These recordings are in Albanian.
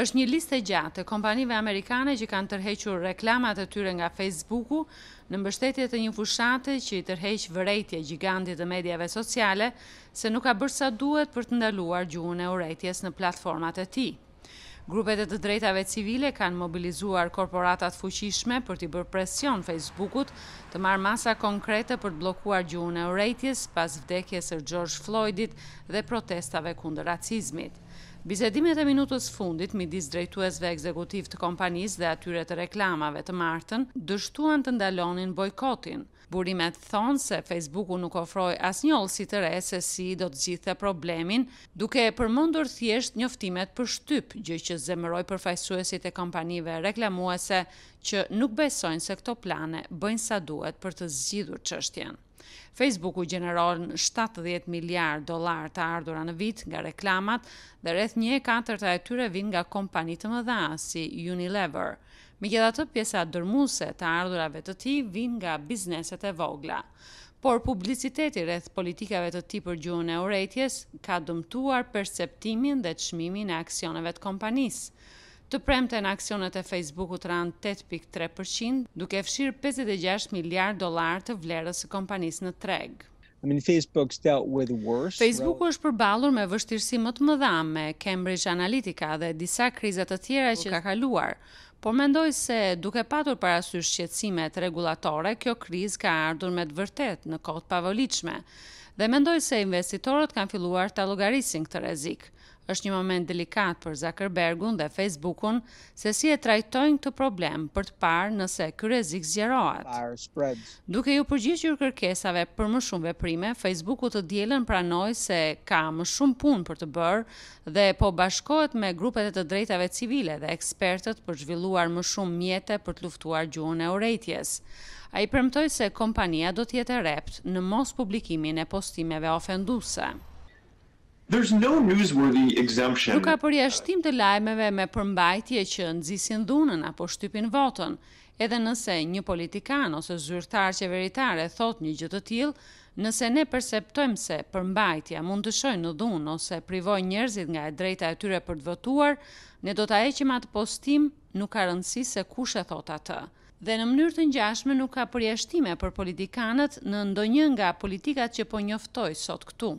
është një liste gjatë të kompanive amerikane që kanë tërhequr reklamat e tyre nga Facebooku në mbështetje të një fushate që i tërheqë vërejtje gjigandit të medjave sociale se nuk ka bërsa duhet për të ndaluar gjuhën e urejtjes në platformat e ti. Grupet e të drejtave civile kanë mobilizuar korporatat fuqishme për t'i bërë presion Facebookut të marë masa konkrete për të blokuar gjuhën e urejtjes pas vdekjes e George Floydit dhe protestave kundë racizmit. Bisedimet e minutës fundit midis drejtuesve ekzekutiv të kompanisë dhe atyre të reklamave të martën dështuan të ndalonin bojkotin. Burimet thonë se Facebooku nuk ofroj as si të re se si do të gjithë problemin, duke e përmëndur thjesht njoftimet për shtyp, gjë që zemëroj për fajsuesit e kompanive reklamuese që nuk besojnë se këto plane bëjnë sa duhet për të zgjidhur qështjen. Facebooku gjeneron 70 miliard dollar të ardhur në vit nga reklamat dhe rreth 1/4 e tyre vijnë nga kompani të mëdha si Unilever. Megjithatë, pjesa dërmuese të ardhurave të tij vijnë nga bizneset e vogla. Por publiciteti rreth politikave të tij për gjuhën e urrëties ka dëmtuar perceptimin dhe çmimin e aksioneve të kompanisë të premte në aksionet e Facebooku të ranë 8.3%, duke fshirë 56 miliard dolar të vlerës së kompanis në treg. I mean, Facebook's dealt with worse. Facebooku është përballur me vështirësi më të mëdha me Cambridge Analytica dhe disa kriza të tjera që ka kaluar. Por mendoj se duke patur parasysh shqetësimet rregullatore, kjo krizë ka ardhur me të vërtetë në kohë të pavolitshme dhe mendoj se investitorët kanë filluar ta llogarisin këtë rrezik është një moment delikat për Zuckerbergun dhe Facebookun se si e trajtojnë këtë problem për të parë nëse ky rrezik zgjerohet. Duke ju përgjigjur kërkesave për më shumë veprime, Facebooku të dielën pranoi se ka më shumë punë për të bërë dhe po bashkohet me grupet e të drejtave civile dhe ekspertët për zhvilluar më shumë mjete për të luftuar gjuhën e urrejtjes. A i përmëtoj se kompania do tjetë e rept në mos publikimin e postimeve ofenduse. There's no newsworthy exemption. Nuk ka përjashtim të lajmeve me përmbajtje që nxisin dhunën apo shtypin votën. Edhe nëse një politikan ose zyrtar qeveritar e thot një gjë të tillë, nëse ne perceptojmë se përmbajtja mund të shojë në dhunë ose privojë njerëzit nga e drejta e tyre për të votuar, ne do ta heqim atë postim, nuk ka rëndësi se kush e thot atë. Dhe në mënyrë të ngjashme nuk ka përjashtime për politikanët në ndonjë nga politikat që po njoftoj sot këtu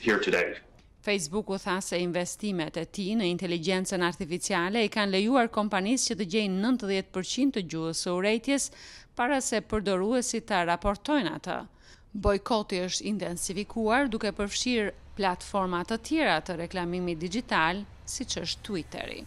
here today. Facebooku tha se investimet e ti në inteligjencën artificiale i kanë lejuar kompanisë që të gjejnë 90% të gjuhës së urejtjes para se përdoruesi të raportojnë atë. Bojkoti është intensifikuar duke përfshirë platformat të tjera të reklamimi digital, si që është Twitteri.